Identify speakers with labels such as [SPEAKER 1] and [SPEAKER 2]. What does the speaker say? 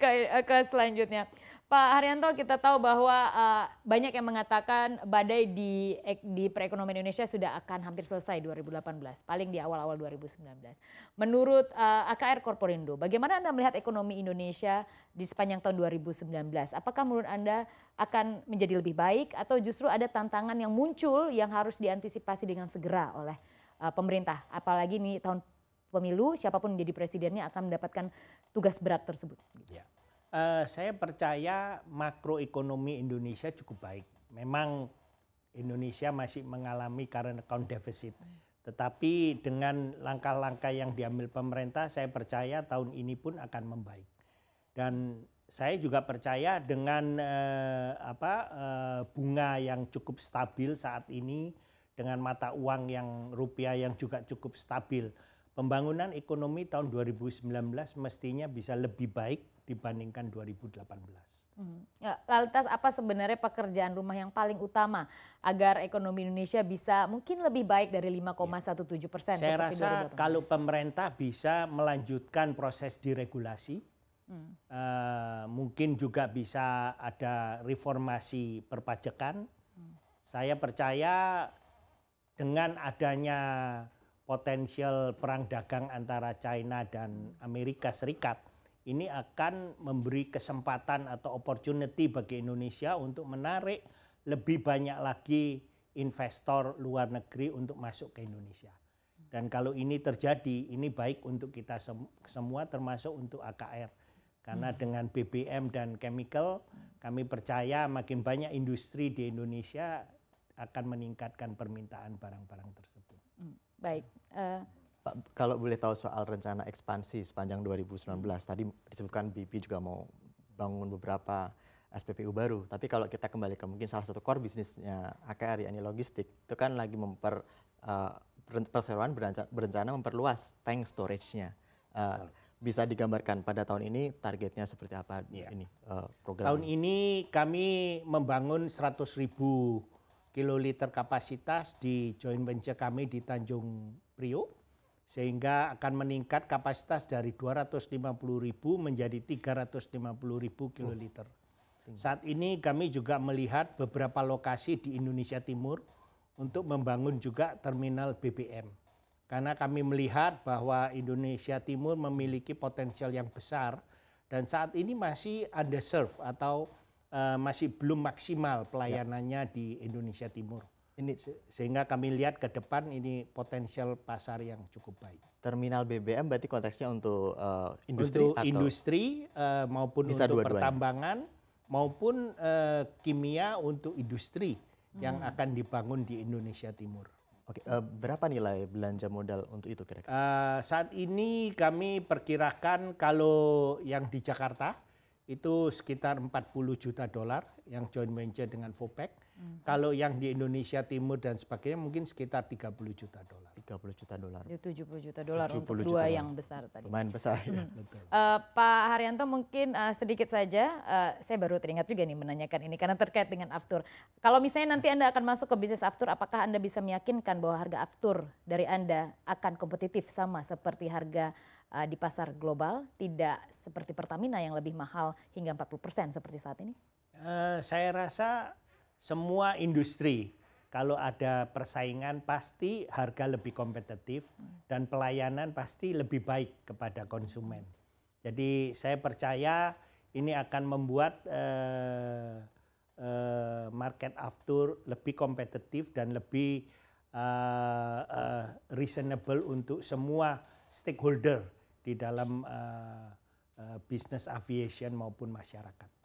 [SPEAKER 1] ke, eh, ke selanjutnya. Pak Haryanto, kita tahu bahwa uh, banyak yang mengatakan badai di di perekonomian Indonesia sudah akan hampir selesai 2018, paling di awal-awal 2019. Menurut uh, eh, AKR Korporindo, bagaimana Anda melihat ekonomi Indonesia di sepanjang tahun 2019? Apakah menurut Anda akan menjadi lebih baik atau justru ada tantangan yang muncul yang harus diantisipasi dengan segera oleh uh, pemerintah, apalagi ini tahun pemilu, siapapun menjadi presidennya akan mendapatkan tugas berat tersebut. Ya.
[SPEAKER 2] Uh, saya percaya makroekonomi Indonesia cukup baik. Memang Indonesia masih mengalami current account deficit. Tetapi dengan langkah-langkah yang diambil pemerintah, saya percaya tahun ini pun akan membaik. Dan saya juga percaya dengan eh, apa eh, bunga yang cukup stabil saat ini dengan mata uang yang rupiah yang juga cukup stabil pembangunan ekonomi tahun 2019 mestinya bisa lebih baik dibandingkan 2018.
[SPEAKER 1] Lantas hmm. ya, apa sebenarnya pekerjaan rumah yang paling utama agar ekonomi Indonesia bisa mungkin lebih baik dari 5,17 persen? Saya rasa
[SPEAKER 2] kalau pemerintah bisa melanjutkan proses diregulasi, hmm. eh, mungkin juga bisa ada reformasi perpajakan. Hmm. Saya percaya dengan adanya potensial perang dagang antara China dan Amerika Serikat ini akan memberi kesempatan atau opportunity bagi Indonesia untuk menarik lebih banyak lagi investor luar negeri untuk masuk ke Indonesia. Dan kalau ini terjadi, ini baik untuk kita semua termasuk untuk AKR. Karena hmm. dengan BBM dan chemical, kami percaya makin banyak industri di Indonesia akan meningkatkan permintaan barang-barang tersebut.
[SPEAKER 1] Hmm, baik, Eh,
[SPEAKER 3] Pak, kalau boleh tahu soal rencana ekspansi sepanjang 2019, tadi disebutkan BP juga mau bangun beberapa SPPU baru. Tapi kalau kita kembali ke mungkin salah satu core bisnisnya AKR yakni logistik, itu kan lagi memper uh, perseroan berencana, berencana memperluas tank storage-nya. Uh, bisa digambarkan pada tahun ini targetnya seperti apa ya. ini uh, program? Tahun
[SPEAKER 2] ini kami membangun 100 ribu kiloliter kapasitas di joint venture kami di Tanjung Priok sehingga akan meningkat kapasitas dari 250.000 menjadi 350.000 kiloliter. Saat ini kami juga melihat beberapa lokasi di Indonesia Timur untuk membangun juga terminal BBM. Karena kami melihat bahwa Indonesia Timur memiliki potensial yang besar dan saat ini masih underserved atau uh, masih belum maksimal ya. pelayanannya ya. di Indonesia Timur ini sehingga kami lihat ke depan ini potensial pasar yang
[SPEAKER 3] cukup baik. Terminal BBM berarti konteksnya untuk uh, industri untuk atau industri uh,
[SPEAKER 2] maupun Bisa untuk dua pertambangan maupun uh, kimia untuk industri hmm.
[SPEAKER 3] yang akan dibangun di Indonesia Timur. Oke, uh, berapa nilai belanja modal untuk itu kira-kira?
[SPEAKER 2] Uh, saat ini kami perkirakan kalau yang di Jakarta itu sekitar 40 juta dolar yang joint venture dengan Vopec Mhm. Kalau yang di Indonesia Timur dan sebagainya mungkin sekitar 30 juta dolar. 30 juta dolar.
[SPEAKER 1] Ya, 70 juta dolar untuk dua yang besar tadi.
[SPEAKER 3] Lumayan besar ya. Mhm. Betul.
[SPEAKER 1] Uh, Pak Haryanto mungkin uh, sedikit saja, uh, saya baru teringat juga nih menanyakan ini karena terkait dengan aftur. Kalau misalnya nanti Anda akan masuk ke bisnis aftur, apakah Anda bisa meyakinkan bahwa harga aftur dari Anda akan kompetitif sama seperti harga uh, di pasar global, tidak seperti Pertamina yang lebih mahal hingga 40 persen seperti saat ini?
[SPEAKER 2] Uh, saya rasa semua industri kalau ada persaingan pasti harga lebih kompetitif dan pelayanan pasti lebih baik kepada konsumen. Jadi saya percaya ini akan membuat uh, uh, market after lebih kompetitif dan lebih uh, uh, reasonable untuk semua stakeholder di dalam uh, uh, bisnis aviation
[SPEAKER 3] maupun masyarakat.